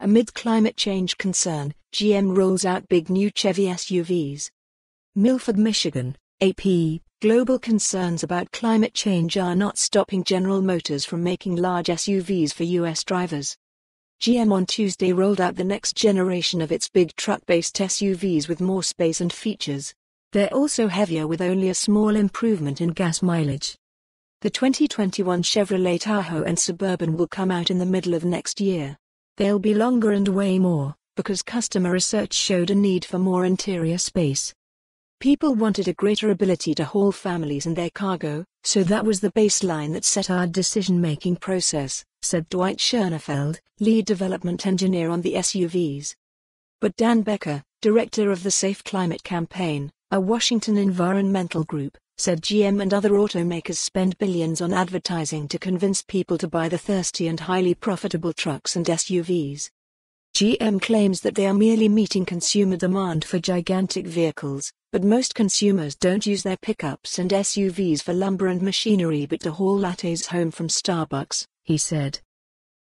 Amid climate change concern, GM rolls out big new Chevy SUVs. Milford, Michigan, AP. Global concerns about climate change are not stopping General Motors from making large SUVs for U.S. drivers. GM on Tuesday rolled out the next generation of its big truck based SUVs with more space and features. They're also heavier with only a small improvement in gas mileage. The 2021 Chevrolet Tahoe and Suburban will come out in the middle of next year. They'll be longer and weigh more, because customer research showed a need for more interior space. People wanted a greater ability to haul families and their cargo, so that was the baseline that set our decision making process, said Dwight Schoenefeld, lead development engineer on the SUVs. But Dan Becker, director of the Safe Climate Campaign, a Washington environmental group, said GM and other automakers spend billions on advertising to convince people to buy the thirsty and highly profitable trucks and SUVs. GM claims that they are merely meeting consumer demand for gigantic vehicles, but most consumers don't use their pickups and SUVs for lumber and machinery but to haul lattes home from Starbucks, he said.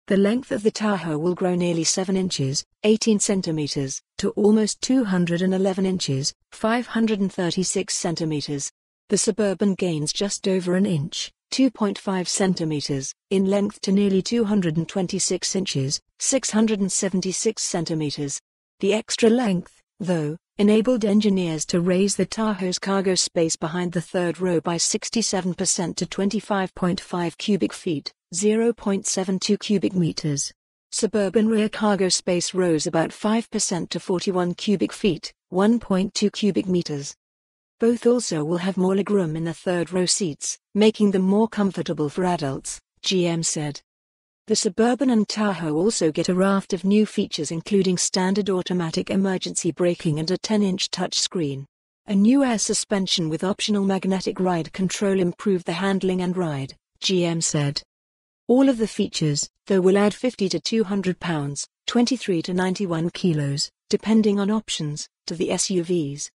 The length of the Tahoe will grow nearly 7 inches, 18 centimeters, to almost 211 inches, 536 centimeters, the Suburban gains just over an inch, 2.5 centimeters, in length to nearly 226 inches, 676 centimeters. The extra length, though, enabled engineers to raise the Tahoe's cargo space behind the third row by 67% to 25.5 cubic feet, 0.72 cubic meters. Suburban rear cargo space rose about 5% to 41 cubic feet, 1.2 cubic meters. Both also will have more legroom in the third row seats, making them more comfortable for adults, GM said. The Suburban and Tahoe also get a raft of new features including standard automatic emergency braking and a 10-inch touchscreen. A new air suspension with optional magnetic ride control improve the handling and ride, GM said. All of the features, though will add 50 to 200 pounds, 23 to 91 kilos, depending on options, to the SUVs.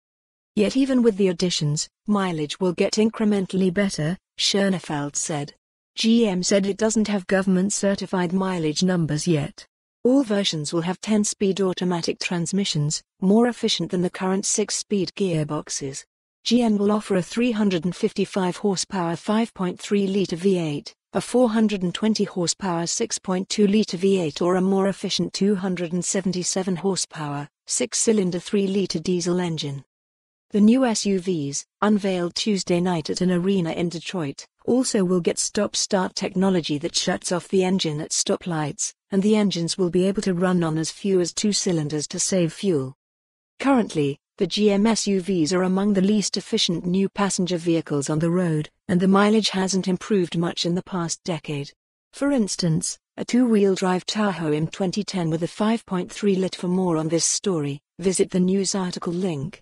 Yet even with the additions, mileage will get incrementally better, Schoenfeld said. GM said it doesn't have government-certified mileage numbers yet. All versions will have 10-speed automatic transmissions, more efficient than the current 6-speed gearboxes. GM will offer a 355 horsepower 5.3 litre V8, a 420 horsepower 6.2 litre V8 or a more efficient 277 horsepower 6-cylinder 3 litre diesel engine. The new SUVs, unveiled Tuesday night at an arena in Detroit, also will get stop-start technology that shuts off the engine at stoplights, and the engines will be able to run on as few as two cylinders to save fuel. Currently, the GM SUVs are among the least efficient new passenger vehicles on the road, and the mileage hasn't improved much in the past decade. For instance, a two-wheel drive Tahoe in 2010 with a 5.3 lit for more on this story, visit the news article link.